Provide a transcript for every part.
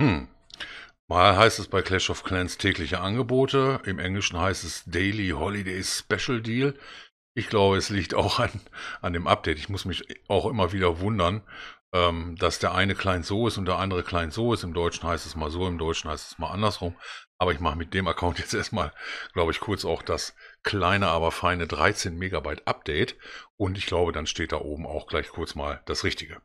Hm. Mal heißt es bei Clash of Clans tägliche Angebote, im Englischen heißt es Daily Holiday Special Deal. Ich glaube, es liegt auch an, an dem Update. Ich muss mich auch immer wieder wundern, ähm, dass der eine Client so ist und der andere Client so ist. Im Deutschen heißt es mal so, im Deutschen heißt es mal andersrum. Aber ich mache mit dem Account jetzt erstmal, glaube ich, kurz auch das kleine, aber feine 13 Megabyte Update. Und ich glaube, dann steht da oben auch gleich kurz mal das Richtige.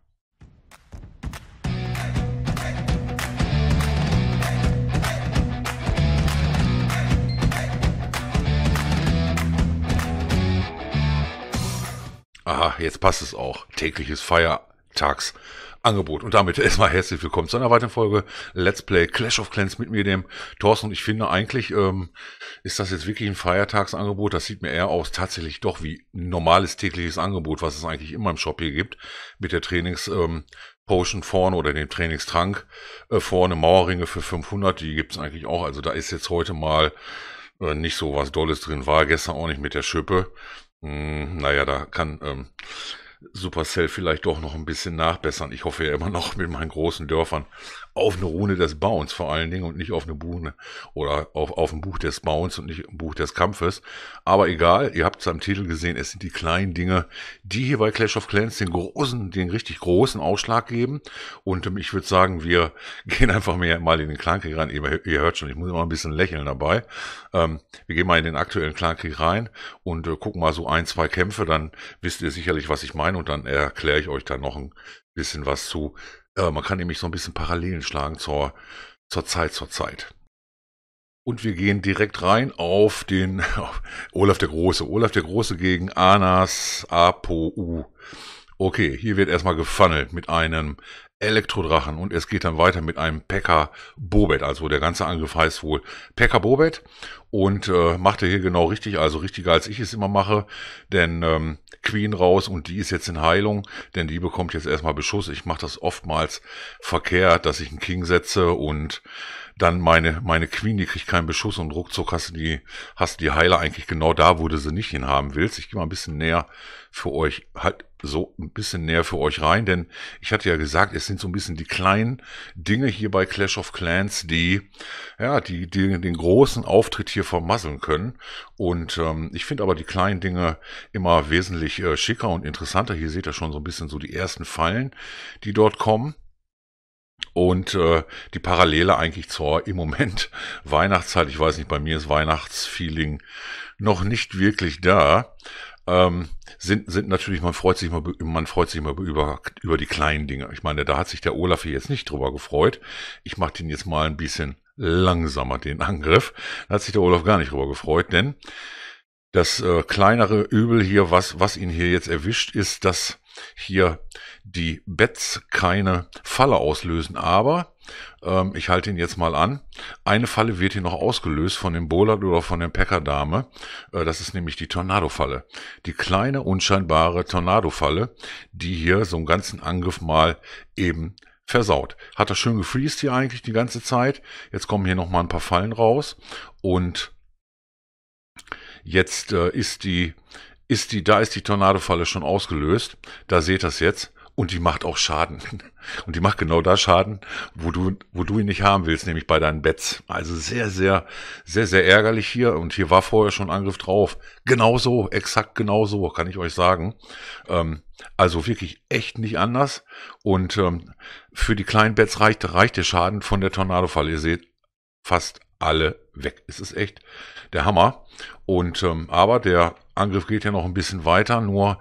jetzt passt es auch. Tägliches Feiertagsangebot. Und damit erstmal herzlich willkommen zu einer weiteren Folge Let's Play Clash of Clans mit mir, dem Thorsten. Und ich finde eigentlich, ähm, ist das jetzt wirklich ein Feiertagsangebot? Das sieht mir eher aus tatsächlich doch wie ein normales tägliches Angebot, was es eigentlich in meinem Shop hier gibt. Mit der Trainings, ähm, Potion vorne oder dem Trainingstrank äh, vorne, Mauerringe für 500, die gibt's eigentlich auch. Also da ist jetzt heute mal äh, nicht so was Dolles drin, war gestern auch nicht mit der Schippe. Hm, naja, da kann ähm, Supercell vielleicht doch noch ein bisschen nachbessern. Ich hoffe ja immer noch mit meinen großen Dörfern auf eine Rune des Bauens vor allen Dingen und nicht auf eine Buhne oder auf, auf ein Buch des Bauens und nicht ein Buch des Kampfes. Aber egal, ihr habt es am Titel gesehen, es sind die kleinen Dinge, die hier bei Clash of Clans den großen, den richtig großen Ausschlag geben. Und ähm, ich würde sagen, wir gehen einfach mehr, mal in den Clankrieg rein. Ihr, ihr, hört schon, ich muss immer ein bisschen lächeln dabei. Ähm, wir gehen mal in den aktuellen Clankrieg rein und äh, gucken mal so ein, zwei Kämpfe, dann wisst ihr sicherlich, was ich meine und dann erkläre ich euch da noch ein bisschen was zu äh, man kann nämlich so ein bisschen Parallelen schlagen zur, zur Zeit, zur Zeit. Und wir gehen direkt rein auf den auf Olaf der Große. Olaf der Große gegen Anas Apo U. Okay, hier wird erstmal gefunnelt mit einem Elektrodrachen und es geht dann weiter mit einem Pekka Bobet. Also der ganze Angriff heißt wohl Pekka Bobet und äh, macht er hier genau richtig, also richtiger als ich es immer mache, denn ähm, Queen raus und die ist jetzt in Heilung, denn die bekommt jetzt erstmal Beschuss. Ich mache das oftmals verkehrt, dass ich einen King setze und dann meine, meine Queen, die kriegt keinen Beschuss und ruckzuck hast du die, hast du die Heiler eigentlich genau da, wo du sie nicht hinhaben willst. Ich gehe mal ein bisschen näher für euch, halt so ein bisschen näher für euch rein, denn ich hatte ja gesagt, es sind so ein bisschen die kleinen Dinge hier bei Clash of Clans, die, ja, die, die den großen Auftritt hier vermasseln können. Und ähm, ich finde aber die kleinen Dinge immer wesentlich äh, schicker und interessanter. Hier seht ihr schon so ein bisschen so die ersten Fallen, die dort kommen. Und äh, die Parallele eigentlich zur im Moment Weihnachtszeit, ich weiß nicht, bei mir ist Weihnachtsfeeling noch nicht wirklich da. Ähm, sind, sind natürlich, man freut sich mal, man freut sich mal über, über die kleinen Dinge. Ich meine, da hat sich der Olaf hier jetzt nicht drüber gefreut. Ich mache den jetzt mal ein bisschen langsamer, den Angriff. Da hat sich der Olaf gar nicht drüber gefreut, denn das äh, kleinere Übel hier, was, was ihn hier jetzt erwischt, ist, dass hier die Bets keine Falle auslösen. Aber ähm, ich halte ihn jetzt mal an. Eine Falle wird hier noch ausgelöst von dem Bollard oder von der Packer-Dame. Äh, das ist nämlich die Tornado-Falle. Die kleine, unscheinbare Tornado-Falle, die hier so einen ganzen Angriff mal eben versaut. Hat er schön gefriest hier eigentlich die ganze Zeit. Jetzt kommen hier nochmal ein paar Fallen raus. Und jetzt äh, ist die ist die, da ist die Tornadofalle schon ausgelöst. Da seht das jetzt. Und die macht auch Schaden. Und die macht genau da Schaden, wo du, wo du ihn nicht haben willst, nämlich bei deinen Bets. Also sehr, sehr, sehr, sehr ärgerlich hier. Und hier war vorher schon Angriff drauf. Genauso, exakt genauso, kann ich euch sagen. Ähm, also wirklich echt nicht anders. Und ähm, für die kleinen Bets reicht, reicht der Schaden von der Tornadofalle. Ihr seht, fast alle weg. Es ist echt der Hammer. Und ähm, aber der Angriff geht ja noch ein bisschen weiter, nur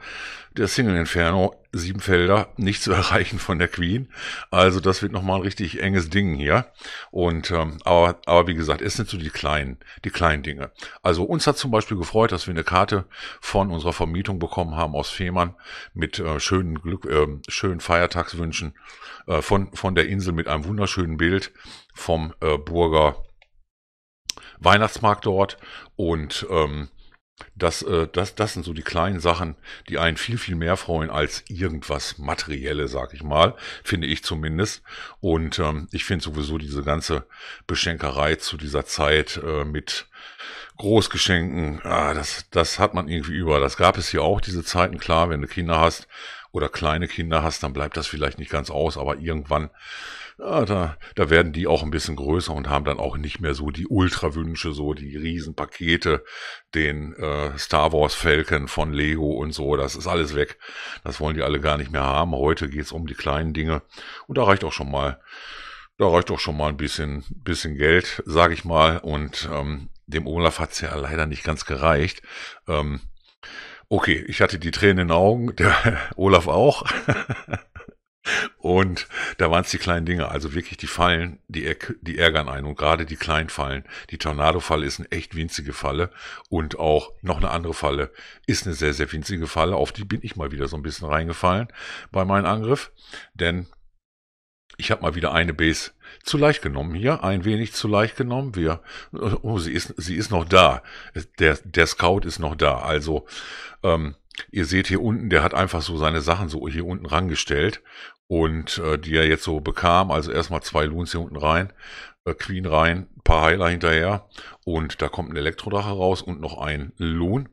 der Single Inferno, sieben Felder, nicht zu erreichen von der Queen. Also das wird nochmal ein richtig enges Ding hier. Und ähm, aber, aber wie gesagt, es sind so die kleinen, die kleinen Dinge. Also uns hat zum Beispiel gefreut, dass wir eine Karte von unserer Vermietung bekommen haben aus Fehmarn mit äh, schönen Glück, äh, schönen Feiertagswünschen äh, von, von der Insel mit einem wunderschönen Bild vom äh, Burger Weihnachtsmarkt dort und ähm, das, äh, das, das sind so die kleinen Sachen, die einen viel, viel mehr freuen als irgendwas Materielle, sag ich mal, finde ich zumindest. Und ähm, ich finde sowieso diese ganze Beschenkerei zu dieser Zeit äh, mit Großgeschenken, ah, das, das hat man irgendwie über. Das gab es hier auch, diese Zeiten, klar, wenn du Kinder hast oder kleine Kinder hast, dann bleibt das vielleicht nicht ganz aus, aber irgendwann ja, da, da werden die auch ein bisschen größer und haben dann auch nicht mehr so die Ultrawünsche, so die Riesenpakete, den äh, Star Wars Falcon von Lego und so. Das ist alles weg. Das wollen die alle gar nicht mehr haben. Heute geht's um die kleinen Dinge. Und da reicht auch schon mal, da reicht auch schon mal ein bisschen, bisschen Geld, sage ich mal. Und ähm, dem Olaf hat's ja leider nicht ganz gereicht. Ähm, okay, ich hatte die Tränen in den Augen, der Olaf auch. Und da waren es die kleinen Dinge, also wirklich die Fallen, die, die ärgern einen und gerade die kleinen Fallen. Die Tornado-Falle ist eine echt winzige Falle und auch noch eine andere Falle ist eine sehr, sehr winzige Falle. Auf die bin ich mal wieder so ein bisschen reingefallen bei meinem Angriff, denn ich habe mal wieder eine Base zu leicht genommen hier, ein wenig zu leicht genommen. Wir, oh, sie ist, sie ist noch da. Der, der Scout ist noch da. Also ähm, Ihr seht hier unten, der hat einfach so seine Sachen so hier unten rangestellt und äh, die er jetzt so bekam. Also erstmal zwei Loons hier unten rein äh, Queen rein, paar Heiler hinterher und da kommt ein Elektrodrache raus und noch ein Loon.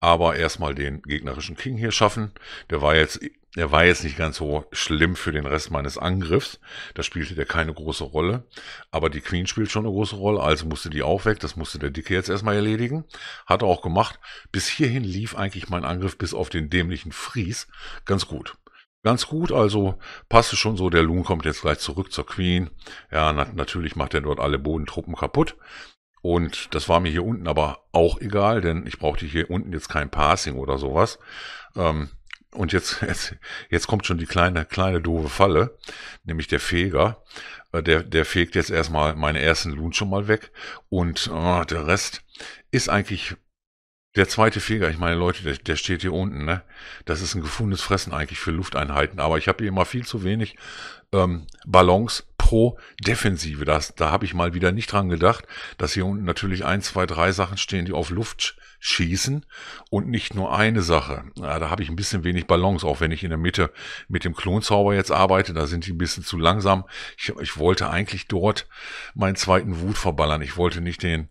Aber erstmal den gegnerischen King hier schaffen. Der war jetzt, der war jetzt nicht ganz so schlimm für den Rest meines Angriffs. Da spielte der keine große Rolle. Aber die Queen spielt schon eine große Rolle, also musste die auch weg. Das musste der Dicke jetzt erstmal erledigen. Hat er auch gemacht. Bis hierhin lief eigentlich mein Angriff bis auf den dämlichen Fries ganz gut. Ganz gut, also passt es schon so. Der Loon kommt jetzt gleich zurück zur Queen. Ja, na natürlich macht er dort alle Bodentruppen kaputt. Und das war mir hier unten aber auch egal, denn ich brauchte hier unten jetzt kein Passing oder sowas. Ähm, und jetzt, jetzt, jetzt kommt schon die kleine, kleine doofe Falle, nämlich der Feger. Äh, der, der fegt jetzt erstmal meine ersten Loon schon mal weg. Und äh, der Rest ist eigentlich der zweite Feger, ich meine, Leute, der, der, steht hier unten, ne? Das ist ein gefundenes Fressen eigentlich für Lufteinheiten, aber ich habe hier immer viel zu wenig ähm, Ballons pro Defensive. Das, da habe ich mal wieder nicht dran gedacht, dass hier unten natürlich ein, zwei, drei Sachen stehen, die auf Luft schießen und nicht nur eine Sache. Ja, da habe ich ein bisschen wenig Ballons, auch wenn ich in der Mitte mit dem Klonzauber jetzt arbeite. Da sind die ein bisschen zu langsam. Ich, ich wollte eigentlich dort meinen zweiten Wut verballern. Ich wollte nicht den,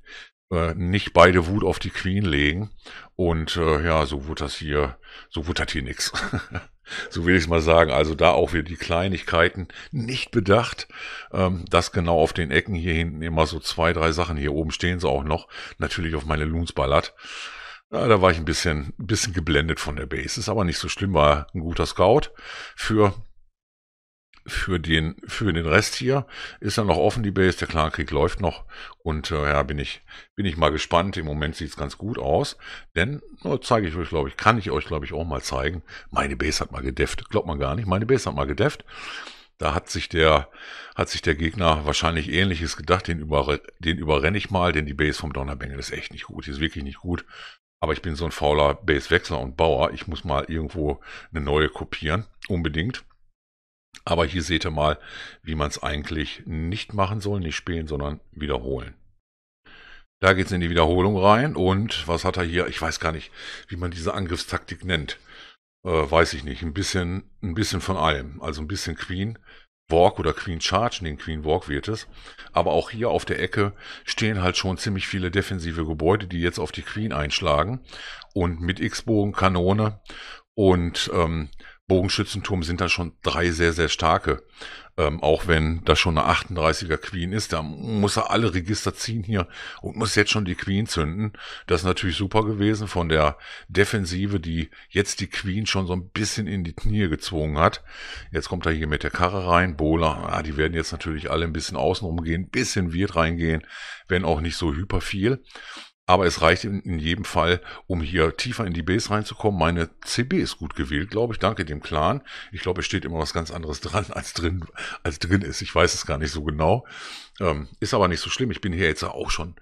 äh, nicht beide Wut auf die Queen legen. Und äh, ja, so wird das hier, so wird das hier nix. so will ich es mal sagen. Also da auch wieder die Kleinigkeiten nicht bedacht. Ähm, das genau auf den Ecken hier hinten immer so zwei, drei Sachen. Hier oben stehen sie auch noch. Natürlich auf meine Loons ballert. Ja, da war ich ein bisschen, ein bisschen geblendet von der Base. Ist aber nicht so schlimm, war ein guter Scout für für den, für den Rest hier ist ja noch offen die Base. Der Klankrieg läuft noch. Und äh, ja, bin ich, bin ich mal gespannt. Im Moment sieht es ganz gut aus. Denn, zeige ich euch, glaube ich, kann ich euch, glaube ich, auch mal zeigen. Meine Base hat mal gedeft. Glaubt man gar nicht. Meine Base hat mal gedeft. Da hat sich der, hat sich der Gegner wahrscheinlich ähnliches gedacht. Den, über, den überrenne ich mal, denn die Base vom Donnerbengel ist echt nicht gut. Die ist wirklich nicht gut. Aber ich bin so ein fauler Base-Wechsler und Bauer. Ich muss mal irgendwo eine neue kopieren. Unbedingt. Aber hier seht ihr mal, wie man es eigentlich nicht machen soll, nicht spielen, sondern wiederholen. Da geht es in die Wiederholung rein und was hat er hier? Ich weiß gar nicht, wie man diese Angriffstaktik nennt. Äh, weiß ich nicht. Ein bisschen, ein bisschen von allem. Also ein bisschen Queen Walk oder Queen Charge, den Queen Walk wird es. Aber auch hier auf der Ecke stehen halt schon ziemlich viele defensive Gebäude, die jetzt auf die Queen einschlagen. Und mit X-Bogen, Kanone und ähm, Bogenschützenturm sind da schon drei sehr, sehr starke. Ähm, auch wenn da schon eine 38er Queen ist, da muss er alle Register ziehen hier und muss jetzt schon die Queen zünden. Das ist natürlich super gewesen von der Defensive, die jetzt die Queen schon so ein bisschen in die Knie gezwungen hat. Jetzt kommt er hier mit der Karre rein. Bola, ah, die werden jetzt natürlich alle ein bisschen außenrum gehen, bisschen wird reingehen, wenn auch nicht so hyper viel aber es reicht in, in, jedem Fall, um hier tiefer in die Base reinzukommen. Meine CB ist gut gewählt, glaube ich, danke dem Clan. Ich glaube, es steht immer was ganz anderes dran, als drin, als drin ist. Ich weiß es gar nicht so genau. Ähm, ist aber nicht so schlimm. Ich bin hier jetzt auch schon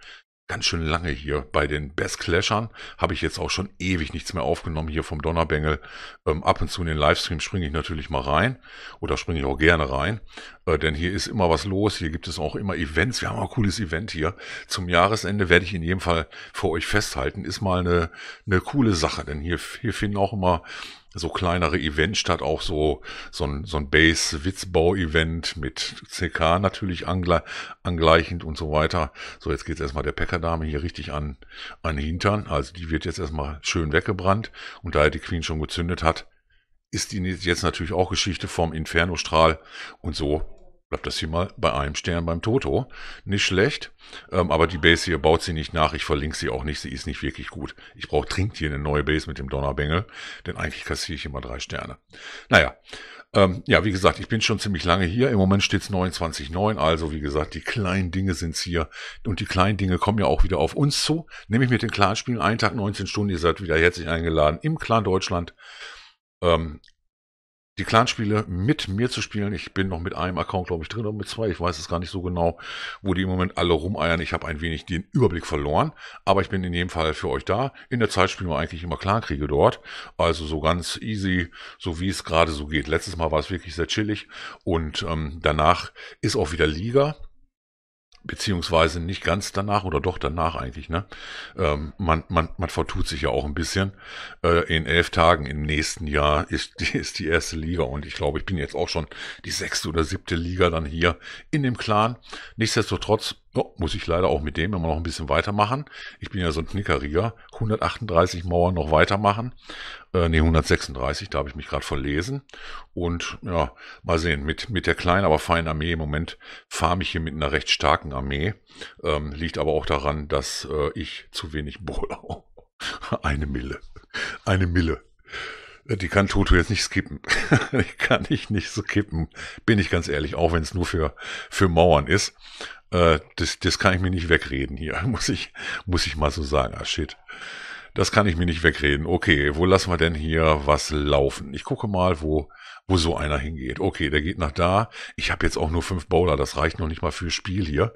ganz schön lange hier bei den Best Clashern. Habe ich jetzt auch schon ewig nichts mehr aufgenommen hier vom Donnerbengel. Ähm, ab und zu in den Livestream springe ich natürlich mal rein oder springe ich auch gerne rein, äh, denn hier ist immer was los. Hier gibt es auch immer Events. Wir haben ein cooles Event hier. Zum Jahresende werde ich in jedem Fall vor euch festhalten. Ist mal eine, eine coole Sache, denn hier, hier finden auch immer so kleinere Event statt, auch so, so ein, so ein Base-Witzbau-Event mit CK natürlich angle angleichend und so weiter. So, jetzt geht's erstmal der Packerdame hier richtig an, an Hintern. Also die wird jetzt erstmal schön weggebrannt. Und da er die Queen schon gezündet hat, ist die jetzt natürlich auch Geschichte vom Inferno-Strahl. Und so Bleibt das hier mal bei einem Stern beim Toto. Nicht schlecht. Ähm, aber die Base hier baut sie nicht nach. Ich verlinke sie auch nicht. Sie ist nicht wirklich gut. Ich brauche dringend hier eine neue Base mit dem Donnerbengel. Denn eigentlich kassiere ich immer drei Sterne. Naja. Ähm, ja, wie gesagt, ich bin schon ziemlich lange hier. Im Moment steht es 29,9. Also, wie gesagt, die kleinen Dinge sind's hier. Und die kleinen Dinge kommen ja auch wieder auf uns zu. Nämlich mit den Clanspielen, spielen Einen Tag, 19 Stunden. Ihr seid wieder herzlich eingeladen im Clan Deutschland. Ähm, die Clanspiele mit mir zu spielen. Ich bin noch mit einem Account, glaube ich, drin oder mit zwei. Ich weiß es gar nicht so genau, wo die im Moment alle rumeiern. Ich habe ein wenig den Überblick verloren, aber ich bin in jedem Fall für euch da. In der Zeit spielen wir eigentlich immer Clankriege dort. Also so ganz easy, so wie es gerade so geht. Letztes Mal war es wirklich sehr chillig und ähm, danach ist auch wieder Liga beziehungsweise nicht ganz danach oder doch danach eigentlich, ne? Ähm, man, man, man vertut sich ja auch ein bisschen. Äh, in elf Tagen im nächsten Jahr ist die, ist die erste Liga und ich glaube, ich bin jetzt auch schon die sechste oder siebte Liga dann hier in dem Clan. Nichtsdestotrotz Oh, muss ich leider auch mit dem immer noch ein bisschen weitermachen. Ich bin ja so ein Knickeriger. 138 Mauern noch weitermachen. Äh, ne, 136, da habe ich mich gerade verlesen. Und ja, mal sehen, mit, mit der kleinen, aber feinen Armee im Moment fahre ich hier mit einer recht starken Armee. Ähm, liegt aber auch daran, dass äh, ich zu wenig Bohlau. Eine Mille. Eine Mille. Äh, die kann Toto jetzt nicht skippen. Die kann ich nicht so kippen. Bin ich ganz ehrlich, auch wenn es nur für, für Mauern ist. Äh, das, das kann ich mir nicht wegreden hier, muss ich, muss ich mal so sagen. Ah, shit. Das kann ich mir nicht wegreden. Okay, wo lassen wir denn hier was laufen? Ich gucke mal, wo, wo so einer hingeht. Okay, der geht nach da. Ich habe jetzt auch nur fünf Bowler, das reicht noch nicht mal fürs Spiel hier.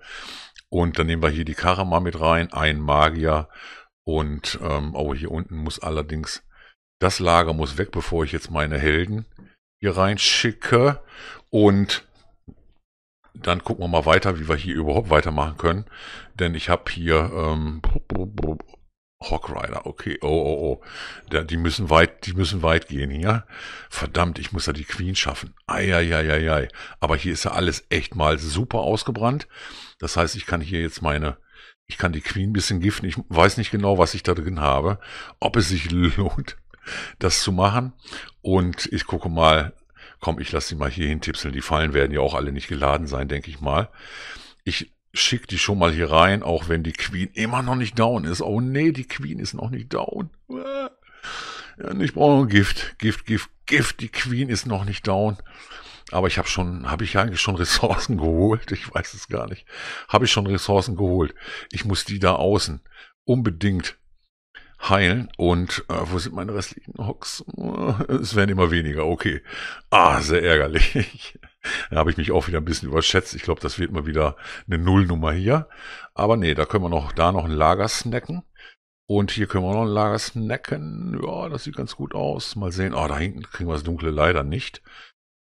Und dann nehmen wir hier die Karama mit rein, ein Magier. Und ähm, aber oh, hier unten muss allerdings das Lager muss weg, bevor ich jetzt meine Helden hier reinschicke. Und dann gucken wir mal weiter, wie wir hier überhaupt weitermachen können. Denn ich habe hier ähm, Hawk Rider, okay, oh, oh, oh. die, müssen weit, die müssen weit gehen hier. Verdammt, ich muss ja die Queen schaffen. Eieieiei. Aber hier ist ja alles echt mal super ausgebrannt. Das heißt, ich kann hier jetzt meine, ich kann die Queen ein bisschen giften. Ich weiß nicht genau, was ich da drin habe. Ob es sich lohnt, das zu machen. Und ich gucke mal, komm, ich lasse die mal hier hintipseln. Die Fallen werden ja auch alle nicht geladen sein, denke ich mal. Ich schicke die schon mal hier rein, auch wenn die Queen immer noch nicht down ist. Oh nee, die Queen ist noch nicht down. Ja, ich brauche Gift, Gift, Gift, Gift. Die Queen ist noch nicht down. Aber ich habe schon, habe ich eigentlich schon Ressourcen geholt? Ich weiß es gar nicht. Habe ich schon Ressourcen geholt? Ich muss die da außen unbedingt heilen. Und äh, wo sind meine restlichen Hocks? Es werden immer weniger, okay. Ah, sehr ärgerlich. da habe ich mich auch wieder ein bisschen überschätzt. Ich glaube, das wird mal wieder eine Nullnummer hier. Aber nee, da können wir noch da noch ein Lager snacken. Und hier können wir noch ein Lager snacken. Ja, das sieht ganz gut aus. Mal sehen. Ah, oh, da hinten kriegen wir das Dunkle leider nicht.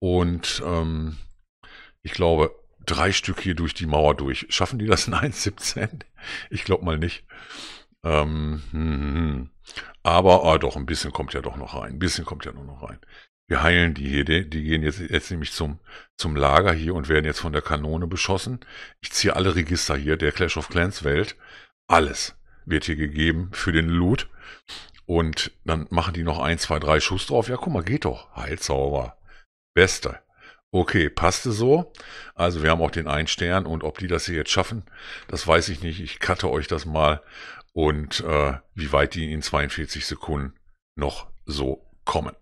Und ähm, ich glaube, drei Stück hier durch die Mauer durch. Schaffen die das in 1,17? Ich glaube mal nicht. Ähm, hm, hm, hm. Aber ah, doch, ein bisschen kommt ja doch noch rein. Ein bisschen kommt ja nur noch rein. Wir heilen die hier. Die, die gehen jetzt, jetzt nämlich zum, zum Lager hier und werden jetzt von der Kanone beschossen. Ich ziehe alle Register hier, der Clash of Clans Welt. Alles wird hier gegeben für den Loot. Und dann machen die noch ein, zwei, drei Schuss drauf. Ja, guck mal, geht doch. Heilzauber. Beste. Okay, passte so. Also wir haben auch den einen Stern und ob die das hier jetzt schaffen, das weiß ich nicht. Ich cutte euch das mal und äh, wie weit die in 42 Sekunden noch so kommen.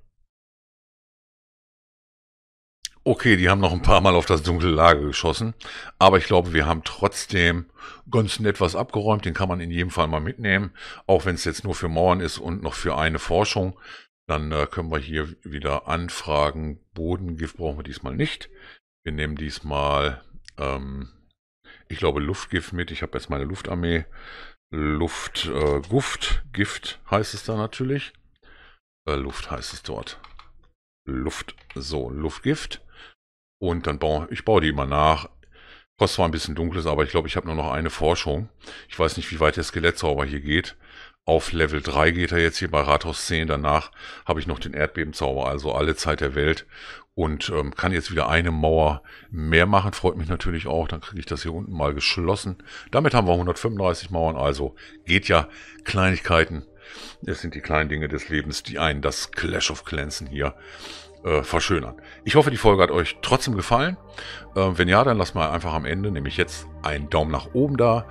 Okay, die haben noch ein paar Mal auf das dunkle Lager geschossen, aber ich glaube, wir haben trotzdem ganz nett was abgeräumt. Den kann man in jedem Fall mal mitnehmen, auch wenn es jetzt nur für Mauern ist und noch für eine Forschung. Dann äh, können wir hier wieder anfragen. Bodengift brauchen wir diesmal nicht. Wir nehmen diesmal, ähm, ich glaube, Luftgift mit. Ich habe jetzt meine Luftarmee. Luft, äh, Guft, Gift heißt es da natürlich. Äh, Luft heißt es dort. Luft, so, Luftgift. Und dann baue ich baue die immer nach. Kostet zwar ein bisschen dunkles, aber ich glaube, ich habe nur noch eine Forschung. Ich weiß nicht, wie weit der Skelettzauber hier geht auf Level 3 geht er jetzt hier bei Rathaus 10. Danach habe ich noch den Erdbebenzauber, also alle Zeit der Welt. Und ähm, kann jetzt wieder eine Mauer mehr machen. Freut mich natürlich auch. Dann kriege ich das hier unten mal geschlossen. Damit haben wir 135 Mauern. Also geht ja Kleinigkeiten es sind die kleinen Dinge des Lebens, die einen das Clash of Clans hier äh, verschönern. Ich hoffe, die Folge hat euch trotzdem gefallen. Äh, wenn ja, dann lasst mal einfach am Ende, nämlich jetzt, einen Daumen nach oben da.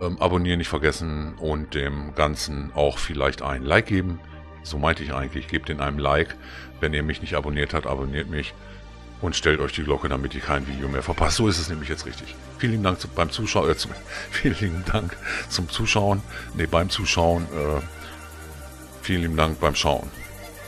Ähm, abonnieren nicht vergessen und dem Ganzen auch vielleicht ein Like geben. So meinte ich eigentlich, gebt den einem Like. Wenn ihr mich nicht abonniert habt, abonniert mich und stellt euch die Glocke, damit ihr kein Video mehr verpasst. So ist es nämlich jetzt richtig. Vielen Dank beim Zuschauen, äh, zu, vielen Dank zum Zuschauen, Ne, beim Zuschauen. Äh, vielen lieben Dank beim Schauen.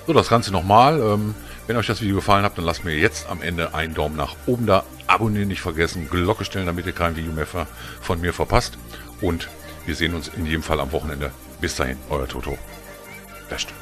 So, das Ganze nochmal. Ähm, wenn euch das Video gefallen hat, dann lasst mir jetzt am Ende einen Daumen nach oben da. Abonnieren nicht vergessen, Glocke stellen, damit ihr kein Video mehr von mir verpasst. Und wir sehen uns in jedem Fall am Wochenende. Bis dahin, euer Toto. Best.